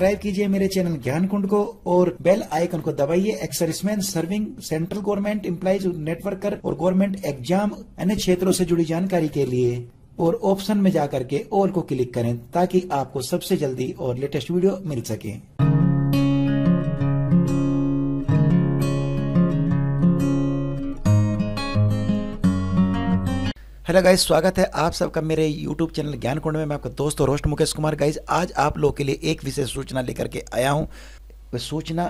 subscribe कीजिए मेरे channel ज्ञान कुंड को और बेल आइकन को दबाइए ex servicemen serving central government employees नेटवर्कर और गवर्नमेंट एग्जाम अन्य क्षेत्रों से जुड़ी जानकारी के लिए और ऑप्शन में जाकर के ऑल को क्लिक करें ताकि आपको सबसे जल्दी और लेटेस्ट वीडियो मिल सके हेलो गाइज स्वागत है आप सबका मेरे यूट्यूब चैनल ज्ञान कुंड में मैं आपका दोस्त और मुकेश कुमार गाइज आज आप लोग के लिए एक विशेष सूचना लेकर के आया हूँ सूचना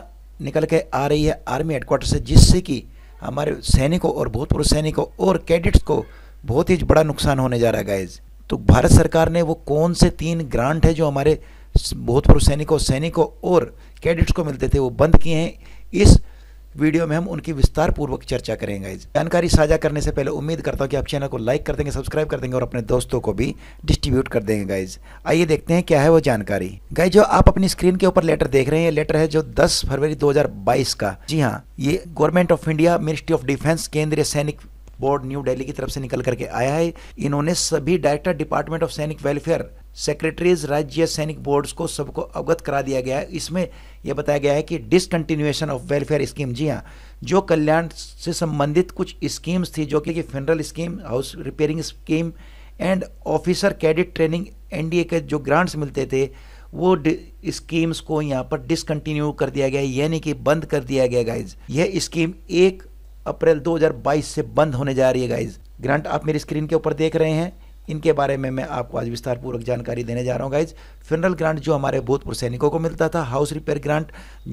निकल के आ रही है आर्मी हेडक्वार्टर से जिससे कि हमारे सैनिकों और भूतपूर्व सैनिकों और कैडेट्स को बहुत ही बड़ा नुकसान होने जा रहा है गाइज तो भारत सरकार ने वो कौन से तीन ग्रांट है जो हमारे भूतपूर्व सैनिकों सैनिकों और कैडेट्स को मिलते थे वो बंद किए हैं इस वीडियो में हम उनकी विस्तार पूर्वक चर्चा करेंगे जानकारी साझा करने से पहले उम्मीद करता हूँ कि आप चैनल को लाइक कर देंगे सब्सक्राइब कर देंगे और अपने दोस्तों को भी डिस्ट्रीब्यूट कर देंगे गाइज आइए देखते हैं क्या है वो जानकारी गाइज जो आप अपनी स्क्रीन के ऊपर लेटर देख रहे हैं ये लेटर है जो दस फरवरी दो का जी हाँ ये government of India ministry of defence केंद्रीय सैनिक बोर्ड न्यू दिल्ली की तरफ से निकल करके आया है इन्होंने सभी director department of Sainik welfare secretaries राज्य सैनिक बोर्ड्स को सबको अवगत करा दिया गया है इसमें यह बताया गया है कि डिसकंटिन्यूएशन ऑफ वेलफेयर स्कीम जी हाँ जो कल्याण से संबंधित कुछ स्कीम्स थी जो कि funeral scheme house repairing scheme and officer cadet training NDA के जो ग्रांट्स मिलते थे वो स्कीम्स को यहाँ पर डिसकंटिन्यू कर दिया गया यानी कि बंद कर दिया गया गाइज यह स्कीम एक अप्रैल 2022 से बंद होने जा रही है गाइज ग्रांट आप मेरी स्क्रीन के ऊपर देख रहे हैं इनके बारे में मैं आपको आज विस्तार पूर्वक जानकारी देने जा रहा हूँ गाइज फ्यूनरल ग्रांट जो हमारे भूतपूर्व सैनिकों को मिलता था हाउस रिपेयर ग्रांट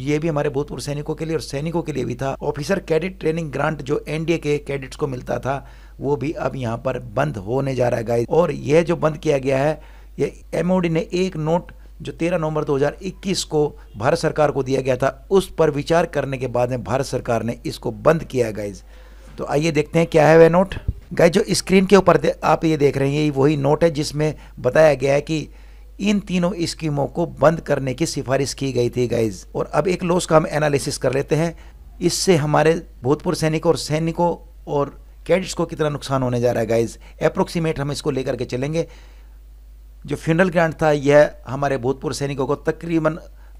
ये भी हमारे भूतपूर्व सैनिकों के लिए और सैनिकों के लिए भी था ऑफिसर कैडेट ट्रेनिंग ग्रांट जो एनडीए के कैडेट्स को मिलता था वो भी अब यहाँ पर बंद होने जा रहा है गाइज और यह जो बंद किया गया है ये एमओडी ने एक नोट जो 13 नवंबर 2021 को भारत सरकार को दिया गया था उस पर विचार करने के बाद में भारत सरकार ने इसको बंद किया गाइज तो आइए देखते हैं क्या है वह नोट गाइज जो स्क्रीन के ऊपर आप ये देख रहे हैं वही नोट है जिसमें बताया गया है कि इन तीनों स्कीमों को बंद करने की सिफारिश की गई थी गाइज और अब एक लॉस का हम एनालिसिस कर लेते हैं इससे हमारे भूतपूर्व सैनिकों और सैनिकों और कैडिट्स को कितना नुकसान होने जा रहा है गाइज अप्रोक्सीमेट हम इसको लेकर के चलेंगे जो फ्यूनल ग्रांट था यह हमारे भूतपूर्व सैनिकों को तकरीबन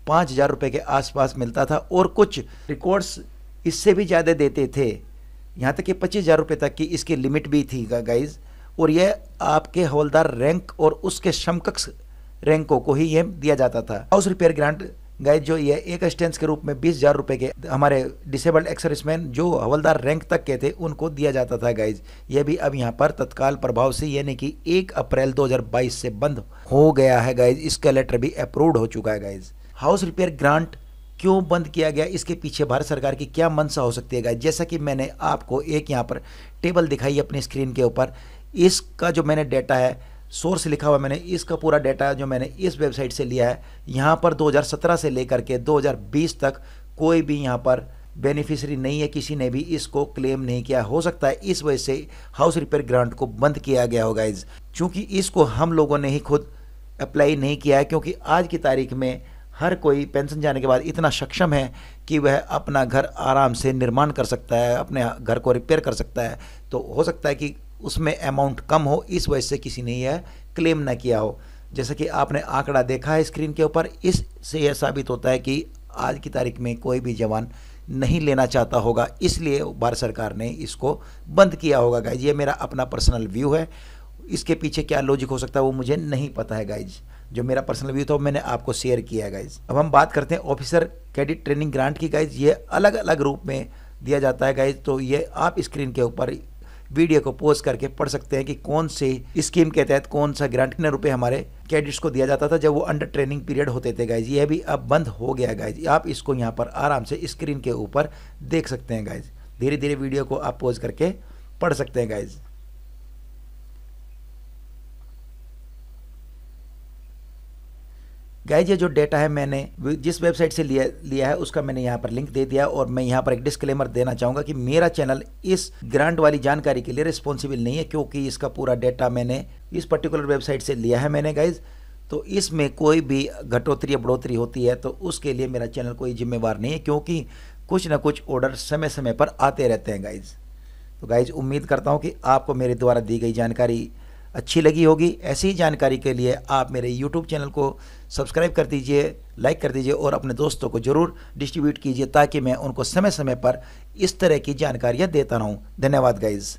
पाँच हज़ार रुपये के आसपास मिलता था और कुछ रिकॉर्ड्स इससे भी ज़्यादा देते थे यहाँ तक कि पच्चीस हज़ार रुपये तक की इसकी लिमिट भी थी गाइज और यह आपके हवलदार रैंक और उसके समकक्ष रैंकों को ही यह दिया जाता था हाउस रिपेयर ग्रांट गए जो ये एक स्टेंस के रूप में बीस हजार रुपये के हमारे डिसेबल्ड एक्स सर्विसमैन जो हवलदार रैंक तक के थे उनको दिया जाता था गाइज ये भी अब यहाँ पर तत्काल प्रभाव से यानी कि एक अप्रैल 2022 से बंद हो गया है गाइज इसका लेटर भी अप्रूव हो चुका है गाइज हाउस रिपेयर ग्रांट क्यों बंद किया गया इसके पीछे भारत सरकार की क्या मंशा हो सकती है गाइज जैसा कि मैंने आपको एक यहाँ पर टेबल दिखाई अपनी स्क्रीन के ऊपर इसका जो मैंने डेटा है सोर्स लिखा हुआ मैंने इसका पूरा डाटा जो मैंने इस वेबसाइट से लिया है यहाँ पर 2017 से लेकर के 2020 तक कोई भी यहाँ पर बेनिफिशरी नहीं है किसी ने भी इसको क्लेम नहीं किया हो सकता है इस वजह से हाउस रिपेयर ग्रांट को बंद किया गया होगा इस चूँकि इसको हम लोगों ने ही खुद अप्लाई नहीं किया है क्योंकि आज की तारीख में हर कोई पेंशन जाने के बाद इतना सक्षम है कि वह अपना घर आराम से निर्माण कर सकता है अपने घर को रिपेयर कर सकता है तो हो सकता है कि उसमें अमाउंट कम हो इस वजह से किसी ने यह क्लेम ना किया हो जैसा कि आपने आंकड़ा देखा है स्क्रीन के ऊपर इससे यह साबित होता है कि आज की तारीख में कोई भी जवान नहीं लेना चाहता होगा इसलिए भारत सरकार ने इसको बंद किया होगा गाइज ये मेरा अपना पर्सनल व्यू है इसके पीछे क्या लॉजिक हो सकता है वो मुझे नहीं पता है गाइज जो मेरा पर्सनल व्यू था मैंने आपको शेयर किया है गाइज अब हम बात करते हैं ऑफिसर क्रेडिट ट्रेनिंग ग्रांट की गाइज ये अलग अलग रूप में दिया जाता है गाइज तो ये आप स्क्रीन के ऊपर वीडियो को पोस्ट करके पढ़ सकते हैं कि कौन से स्कीम के तहत कौन सा ग्रांट कितने रुपए हमारे कैडेट्स को दिया जाता था जब वो अंडर ट्रेनिंग पीरियड होते थे गाइज यह भी अब बंद हो गया गाइज आप इसको यहाँ पर आराम से स्क्रीन के ऊपर देख सकते हैं गाइज धीरे धीरे वीडियो को आप पोज करके पढ़ सकते हैं गाइज़ गाइज ये जो डेटा है मैंने जिस वेबसाइट से लिया लिया है उसका मैंने यहाँ पर लिंक दे दिया और मैं यहाँ पर एक डिस्क्लेमर देना चाहूँगा कि मेरा चैनल इस ग्रांट वाली जानकारी के लिए रिस्पॉन्सिबल नहीं है क्योंकि इसका पूरा डेटा मैंने इस पर्टिकुलर वेबसाइट से लिया है मैंने गाइज़ तो इसमें कोई भी घटोतरी या बढ़ोतरी होती है तो उसके लिए मेरा चैनल कोई जिम्मेवार नहीं है क्योंकि कुछ ना कुछ ऑर्डर समय समय पर आते रहते हैं गाइज़ तो गाइज़ उम्मीद करता हूँ कि आपको मेरे द्वारा दी गई जानकारी अच्छी लगी होगी ऐसी ही जानकारी के लिए आप मेरे यूट्यूब चैनल को सब्सक्राइब कर दीजिए लाइक कर दीजिए और अपने दोस्तों को ज़रूर डिस्ट्रीब्यूट कीजिए ताकि मैं उनको समय समय पर इस तरह की जानकारियाँ देता रहूँ धन्यवाद गाइज़